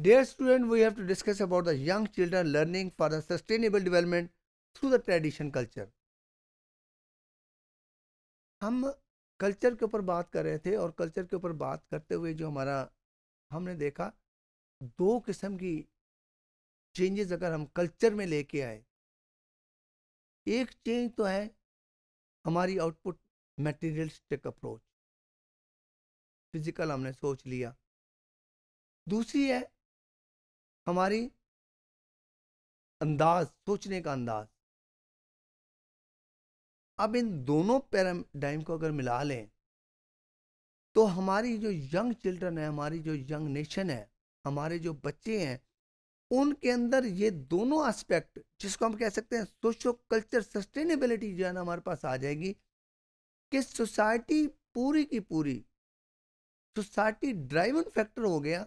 Dear student, we have to discuss about the young children learning for the sustainable development through the tradition culture. हम culture के ऊपर बात कर रहे थे और कल्चर के ऊपर बात करते हुए जो हमारा हमने देखा दो किस्म की चेंजेस अगर हम कल्चर में लेके आए एक चेंज तो है हमारी आउटपुट मटेरियलिस्टिक अप्रोच फिजिकल हमने सोच लिया दूसरी है हमारी अंदाज सोचने का अंदाज अब इन दोनों पैराडाइम को अगर मिला लें तो हमारी जो यंग चिल्ड्रन है हमारी जो यंग नेशन है हमारे जो बच्चे हैं उनके अंदर ये दोनों एस्पेक्ट जिसको हम कह सकते हैं सोशो कल्चर सस्टेनेबिलिटी जो है ना हमारे पास आ जाएगी कि सोसाइटी पूरी की पूरी सोसाइटी ड्राइविंग फैक्टर हो गया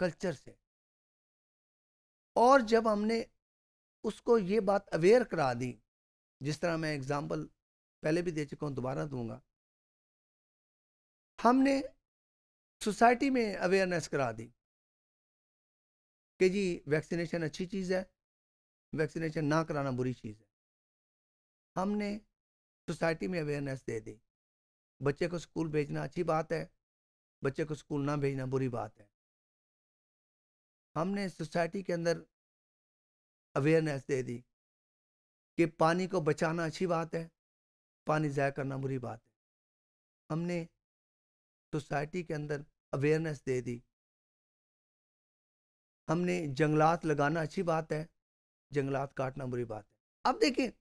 कल्चर से और जब हमने उसको ये बात अवेयर करा दी जिस तरह मैं एग्ज़ाम्पल पहले भी दे चुका हूँ दोबारा दूंगा हमने सोसाइटी में अवेयरनेस करा दी कि जी वैक्सीनेशन अच्छी चीज़ है वैक्सीनेशन ना कराना बुरी चीज़ है हमने सोसाइटी में अवेयरनेस दे दी बच्चे को स्कूल भेजना अच्छी बात है बच्चे को स्कूल ना भेजना बुरी बात है हमने सोसाइटी के अंदर अवेयरनेस दे दी कि पानी को बचाना अच्छी बात है पानी ज़ाया करना बुरी बात है हमने सोसाइटी के अंदर अवेयरनेस दे दी हमने जंगलात लगाना अच्छी बात है जंगलात काटना बुरी बात है अब देखिए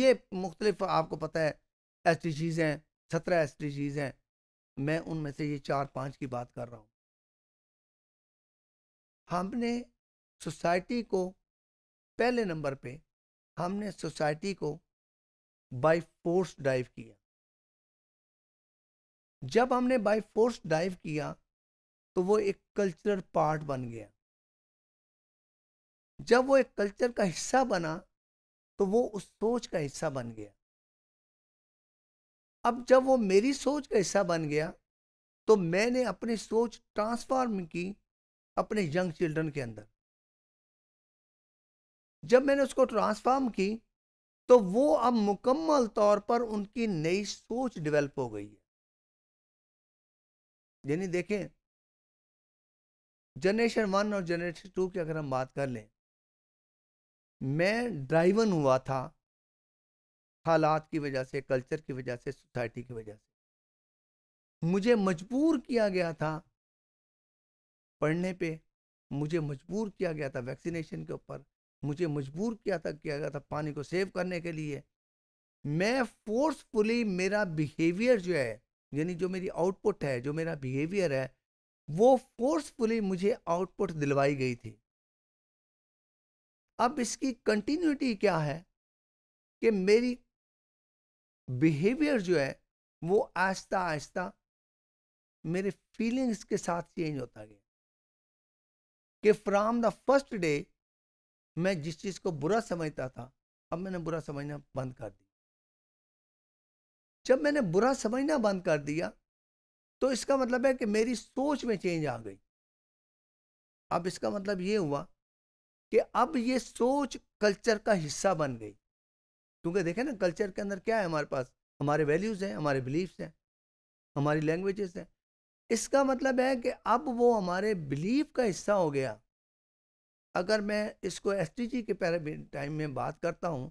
ये मुख्तलिफ आपको पता है एस टी चीज़ हैं सत्रह एस टी चीज़ हैं मैं उनमें से ये चार पाँच की बात कर रहा हूँ हमने सोसाइटी को पहले नंबर पे हमने सोसाइटी को बाय फोर्स ड्राइव किया जब हमने बाय फोर्स ड्राइव किया तो वो एक कल्चरल पार्ट बन गया जब वो एक कल्चर का हिस्सा बना तो वो उस सोच का हिस्सा बन गया अब जब वो मेरी सोच का हिस्सा बन गया तो मैंने अपनी सोच ट्रांसफॉर्म की अपने यंग चिल्ड्रन के अंदर जब मैंने उसको ट्रांसफार्म की तो वो अब मुकम्मल तौर पर उनकी नई सोच डेवलप हो गई है यानी देखें जनरेशन वन और जनरेशन टू की अगर हम बात कर लें मैं ड्राइवन हुआ था हालात की वजह से कल्चर की वजह से सोसाइटी की वजह से मुझे मजबूर किया गया था पढ़ने पे मुझे मजबूर किया गया था वैक्सीनेशन के ऊपर मुझे मजबूर किया था किया गया था पानी को सेव करने के लिए मैं फोर्सफुली मेरा बिहेवियर जो है यानी जो मेरी आउटपुट है जो मेरा बिहेवियर है वो फोर्सफुली मुझे आउटपुट दिलवाई गई थी अब इसकी कंटिन्यूटी क्या है कि मेरी बिहेवियर जो है वो आहिस्ता आहिस्ता मेरे फीलिंग्स के साथ चेंज होता गया कि फ्राम द फर्स्ट डे मैं जिस चीज़ को बुरा समझता था अब मैंने बुरा समझना बंद कर दिया जब मैंने बुरा समझना बंद कर दिया तो इसका मतलब है कि मेरी सोच में चेंज आ गई अब इसका मतलब ये हुआ कि अब ये सोच कल्चर का हिस्सा बन गई क्योंकि देखें ना कल्चर के अंदर क्या है हमारे पास हमारे वैल्यूज़ हैं हमारे बिलीफ्स हैं हमारी लैंग्वेजेस हैं इसका मतलब है कि अब वो हमारे बिलीफ का हिस्सा हो गया अगर मैं इसको एस के पहले टाइम में बात करता हूँ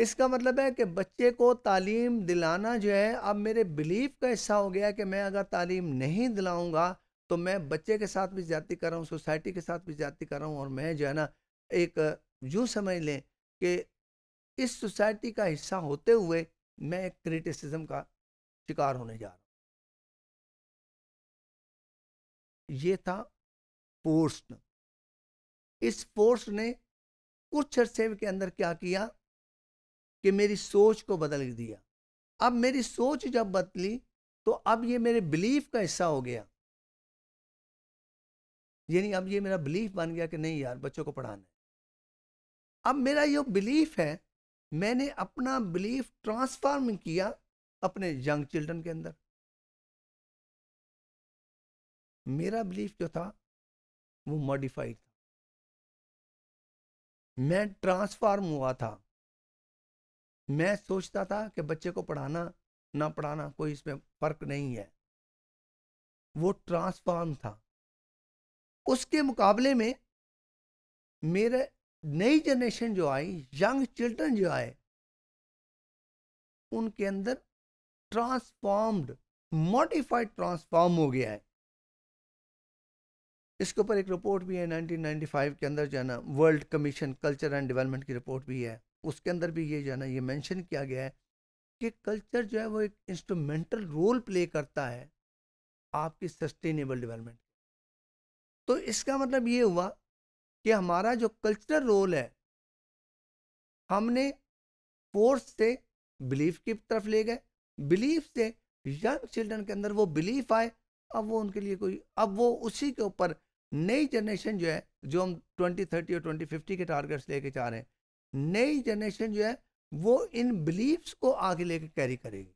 इसका मतलब है कि बच्चे को तालीम दिलाना जो है अब मेरे बिलीफ का हिस्सा हो गया कि मैं अगर तालीम नहीं दिलाऊंगा तो मैं बच्चे के साथ भी ज़्यादा कर रहा हूँ सोसाइटी के साथ भी ज़्यादा कर रहा हूँ और मैं जो है ना एक यूँ समझ लें कि इस सोसाइटी का हिस्सा होते हुए मैं एक क्रिटिसिज्म का शिकार होने जा रहा हूँ ये था पोर्स इस फोर्स ने कुछ अरसे के अंदर क्या किया कि मेरी सोच को बदल दिया अब मेरी सोच जब बदली तो अब ये मेरे बिलीफ का हिस्सा हो गया यानी अब ये मेरा बिलीफ बन गया कि नहीं यार बच्चों को पढ़ाना है अब मेरा ये बिलीफ है मैंने अपना बिलीफ ट्रांसफार्म किया अपने यंग चिल्ड्रन के अंदर मेरा बिलीफ जो था वो मॉडिफाइड था मैं ट्रांसफार्म हुआ था मैं सोचता था कि बच्चे को पढ़ाना ना पढ़ाना कोई इसमें फर्क नहीं है वो ट्रांसफार्म था उसके मुकाबले में मेरे नई जनरेशन जो आई यंग चिल्ड्रन जो आए उनके अंदर ट्रांसफॉर्म्ड मॉडिफाइड ट्रांसफॉर्म हो गया है इसके ऊपर एक रिपोर्ट भी है 1995 के अंदर जाना world commission culture and development की रिपोर्ट भी है उसके अंदर भी ये जाना ये मेंशन किया गया है कि कल्चर जो है वो एक इंस्ट्रूमेंटल रोल प्ले करता है आपकी सस्टेनेबल डेवलपमेंट तो इसका मतलब ये हुआ कि हमारा जो कल्चरल रोल है हमने फोर्स से बिलीफ की तरफ ले गए बिलीफ से यंग चिल्ड्रन के अंदर वो बिलीफ आए अब वो उनके लिए कोई अब वो उसी के ऊपर नई जनरेशन जो है जो हम 2030 और 2050 के टारगेट्स लेके जा रहे हैं नई जनरेशन जो है वो इन बिलीव्स को आगे लेके कैरी करेगी